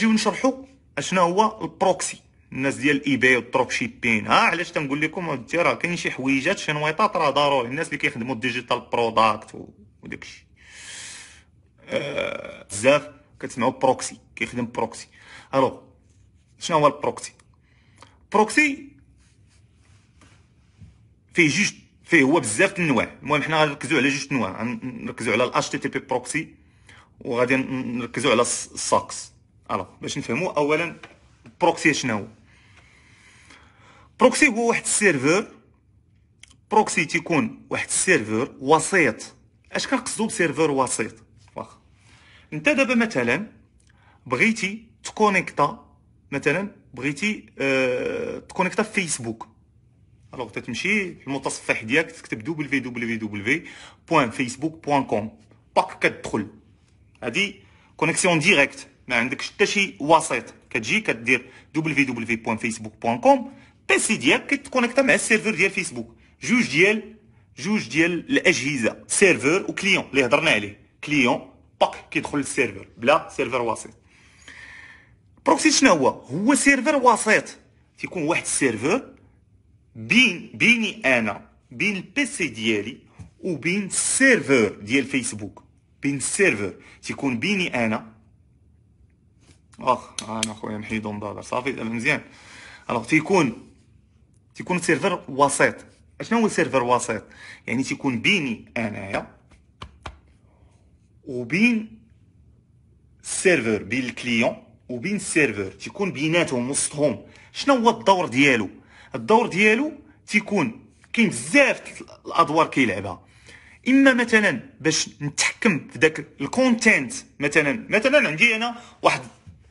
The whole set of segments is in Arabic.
نجيو نشرحوا اشنا هو البروكسي الناس ديال الايباي والدروب شيبين ها علاش تنقول لكم انت راه كاين شي حويجات شي نويطات راه ضروري الناس اللي كيخدموا الديجيتال بروداكت وداكشي أه بزاف كتسمعوا بروكسي كيخدم بروكسي الو شنو هو البروكسي بروكسي فيه جوج فيه هو بزاف النواع المهم حنا غنركزوا على جوج نواع نركزوا على الاش تي تي بي بروكسي وغادي نركزوا على الساكس الو باش نفهموا اولا بروكسي شنو بروكسي هو واحد السيرفور بروكسي تيكون واحد السيرفور وسيط اش كنقصدو بسيرفور وسيط واخا انت دابا مثلا بغيتي تكونيكتا مثلا بغيتي اه تكونيكتا في فيسبوك الوغ تتمشي المتصفح ديالك تكتب www.facebook.com بوان فيسبوك بوان كوم باك كتدخل هادي كونيكسيون ديريكت ما عندكش حتى شي وسيط كتجي كدير www.facebook.com بيسي ديالك كتكونيكتا مع السيرفر ديال فيسبوك جوج ديال جوج ديال الاجهزه سيرفر وكليون اللي هضرنا عليه كليون باك كيدخل للسيرفر بلا سيرفر وسيط بروكسي شنو هو هو سيرفر وسيط تيكون واحد السيرفر بين بيني انا بين البيسي ديالي وبين السيرفر ديال فيسبوك بين السيرفر تيكون بيني انا اخ انا خويا نحيدو من صافي دابا مزيان الوغ تيكون تيكون سيرفر وسيط اشنو هو سيرفر وسيط يعني تيكون بيني انايا وبين السيرفر بين الكليون وبين السيرفر تيكون بيناتهم وسطهم شنو هو الدور ديالو الدور ديالو تيكون كاين بزاف الادوار كيلعبها اما مثلا باش نتحكم في داك الكونتنت مثلا مثلا عندي انا واحد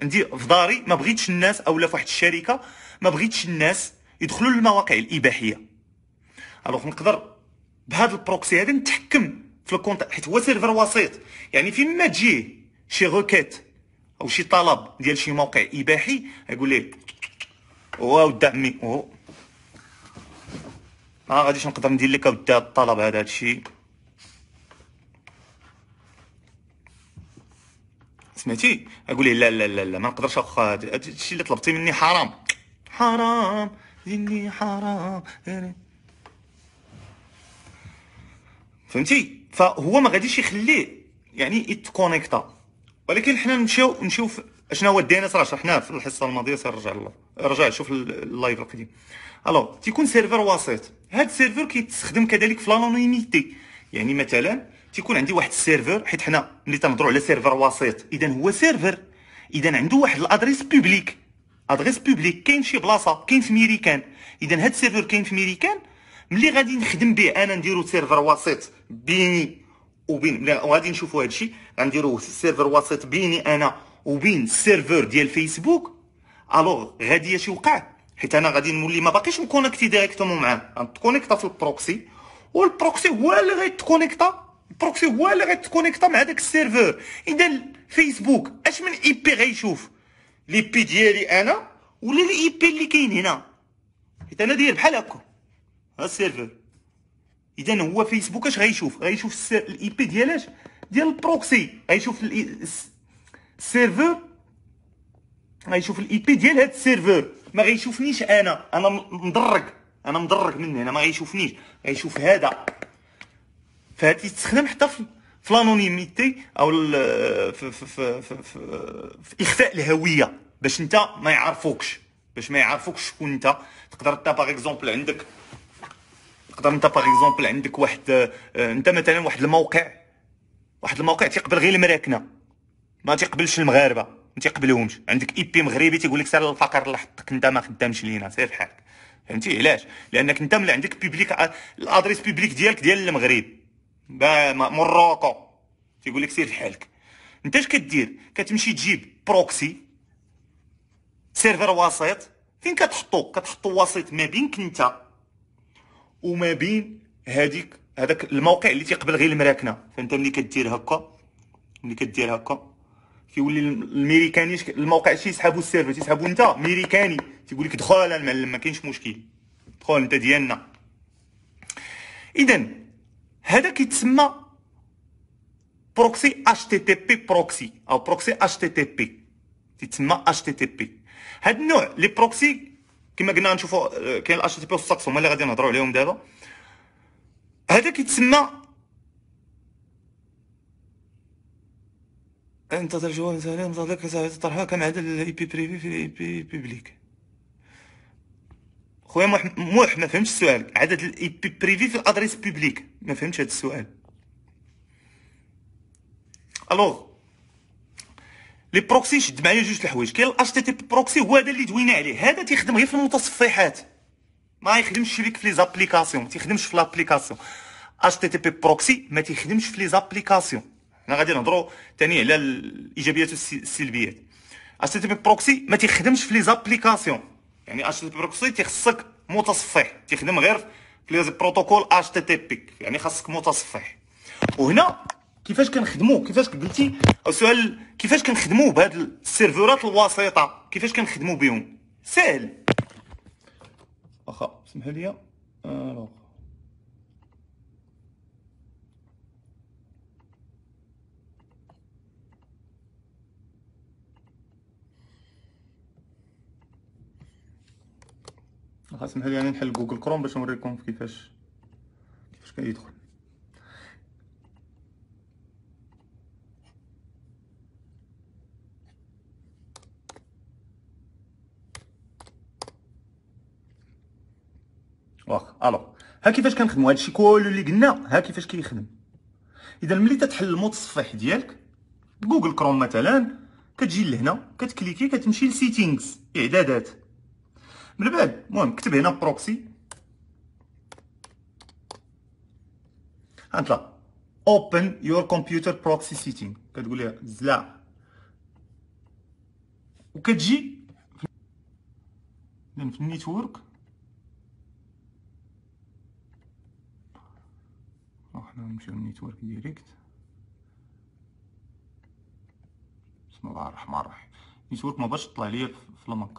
عندي في داري ما بغيتش الناس لا في واحد الشركه ما بغيتش الناس يدخلوا للمواقع الاباحيه الوغ نقدر بهذا البروكسي هذا نتحكم في الكونت حيت هو سيرفر وسيط يعني فين ما تجيه شي روكيت او شي طلب ديال شي موقع اباحي يقول ليه واو عمي او ما آه، غاديش نقدر ندير لك الطلب هذا الشيء سمعتي اقول ليه لا لا لا لا ما نقدرش اخ الشيء اللي طلبتي مني حرام حرام ديني حرام فهمتي فهو ما غاديش يخليه يعني يتكونيكتا ولكن حنا نمشيو نمشيو شنو هو الدي ان راه شرحناه في الحصه الماضيه رجع الله رجع شوف اللايف القديم الو تيكون سيرفر وسيط هاد السيرفر كيتستخدم كذلك في لانونيميتي يعني مثلا تيكون عندي واحد السيرفر حيت حنا ملي تنهضروا على سيرفر وسيط اذا هو سيرفر اذا عنده واحد الادريس بوبليك ادريس بوبليك كاين شي بلاصه كاين في ميريكان اذا هاد السيرفر كاين في ميريكان ملي غادي نخدم به انا نديرو سيرفر وسيط بيني وبين وغادي نشوفوا الشيء غنديرو سيرفر وسيط بيني انا وبين السيرفر ديال فيسبوك الوغ غادي اش يوقع حيت انا غادي نولي ما باقيش مكونكتي ديريكتومون معاه غنتكونيكتا في البروكسي والبروكسي هو اللي غيتكونيكتا البروكسي هو اللي غيتكونيكتا مع داك السيرفور اذا فيسبوك اش من اي بي غيشوف لي بي ديالي انا ولا الاي بي اللي كاين هنا حيت انا داير بحال هكا ها السيرفور اذا هو فيسبوك اش غيشوف غيشوف الاي بي ديالاش ديال البروكسي غيشوف السيرفور غيشوف الاي بي ديال هاد السيرفور ما غيشوفنيش انا انا مضرك انا مضرك من هنا ما غيشوفنيش غيشوف هذا فهاد يتخدم حتى في في او في في, في, في, اخفاء الهويه باش انت ما يعرفوكش باش ما يعرفوكش شكون انت تقدر انت باغ اكزومبل عندك تقدر انت باغ اكزومبل عندك واحد آه، انت مثلا واحد الموقع واحد الموقع تيقبل غير المراكنه ما تيقبلش المغاربه ما تيقبلهمش عندك اي بي مغربي تيقول لك سير الفقر اللي حطك انت ما خدامش لينا سير حالك فهمتي علاش لانك انت ملي عندك بيبليك آه، الادريس بيبليك ديالك ديال المغرب مراكو تيقول لك سير في حالك انت اش كدير كتمشي تجيب بروكسي سيرفر وسيط فين كتحطو كتحطو وسيط ما بينك انت وما بين هذيك هذاك الموقع اللي تيقبل غير المراكنه فانت ملي كدير هكا ملي كدير هكا كيولي الميريكاني الموقع شي يسحبو السيرفر تيسحبوا انت ميريكاني تيقول لك دخل المعلم ما كاينش مشكل دخل انت ديالنا اذا هذا كيتسمى بروكسي اتش تي تي بي بروكسي او بروكسي اتش تي تي بي تيتسمى اتش تي تي بي هاد النوع لي بروكسي كما قلنا نشوفوا كاين الاتش تي بي والساكس هما اللي غادي نهضروا عليهم دابا هذا كيتسمى انتظر جواب سلام صديق ساعات طرحها كم عدد الاي بي بريفي في الاي بي بيبليك خويا موح ما فهمتش السؤال عدد الاي بي بريفي في الادريس بوبليك ما فهمتش هذا السؤال الو لي بروكسي شد معايا جوج الحوايج كاين الاش تي تي بي بروكسي هو هذا اللي دوينا عليه هذا تيخدم غير في المتصفحات ما يخدمش ليك في لي زابليكاسيون ما تيخدمش في لابليكاسيون اش تي تي بي بروكسي ما تيخدمش في لي زابليكاسيون حنا غادي نهضروا ثاني على الايجابيات والسلبيات اش تي تي بي بروكسي ما تيخدمش في لي زابليكاسيون يعني اتش تي بي بروكسي تيخصك متصفح تيخدم غير في بروتوكول اتش تي بي يعني خاصك متصفح وهنا كيفاش كنخدمو كيفاش قلتي السؤال كيفاش كنخدمو بهاد السيرفرات الوسيطه كيفاش كنخدمو بهم ساهل واخا سمح لي الوغ آه، اسمح لي يعني نحل جوجل كروم باش نوريكم كيفاش كيفاش كيدخل واخا الو ها كيفاش كنخدموا هادشي كله اللي قلنا ها كيفاش كيخدم اذا ملي تتحل المتصفح ديالك جوجل كروم مثلا كتجي لهنا كتكليكي كتمشي لسيتينغز اعدادات من بعد المهم كتب هنا بروكسي هانت لا اوبن يور كمبيوتر بروكسي سيتين كتقول لها زلا وكتجي في النيتورك حنا نمشيو للنيتورك ديريكت بسم الله الرحمن الرحيم النيتورك ما باش تطلع ليا في الماك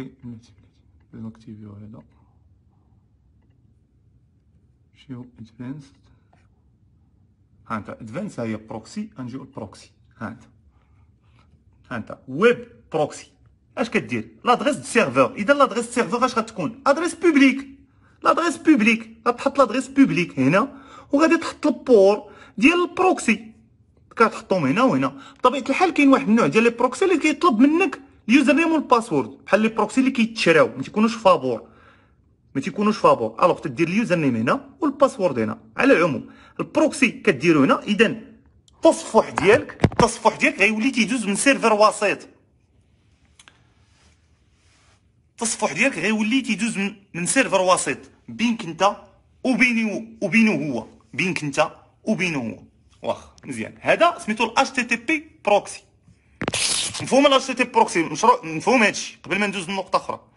اوكي بناتي بناتي هذا شيو ادفانسد هانتا ادفانس هي بروكسي غنجيو البروكسي هانتا هانتا ويب بروكسي اش كدير لادريس دو سيرفور اذا لادريس سيرفور اش غتكون ادريس بوبليك لادريس بوبليك غتحط لادريس بوبليك هنا وغادي تحط البور ديال البروكسي كتحطهم هنا وهنا بطبيعه الحال كاين واحد النوع ديال لي بروكسي اللي كيطلب منك اليوزر نيم والباسورد بحال لي بروكسي اللي كيتشراو ما تيكونوش فابور ما تيكونوش فابور الوغ تدير اليوزر نيم هنا والباسورد هنا على العموم البروكسي كديرو هنا اذا التصفح ديالك التصفح ديالك غيولي تيدوز من سيرفر وسيط التصفح ديالك غيولي تيدوز من سيرفر وسيط بينك انت وبينه وبينه هو بينك انت وبينه هو واخ مزيان هذا سميتو الاش تي تي بي بروكسي مفهوم لا سيتي بروكسي مشروع مفهوم هادشي قبل ما ندوز لنقطه اخرى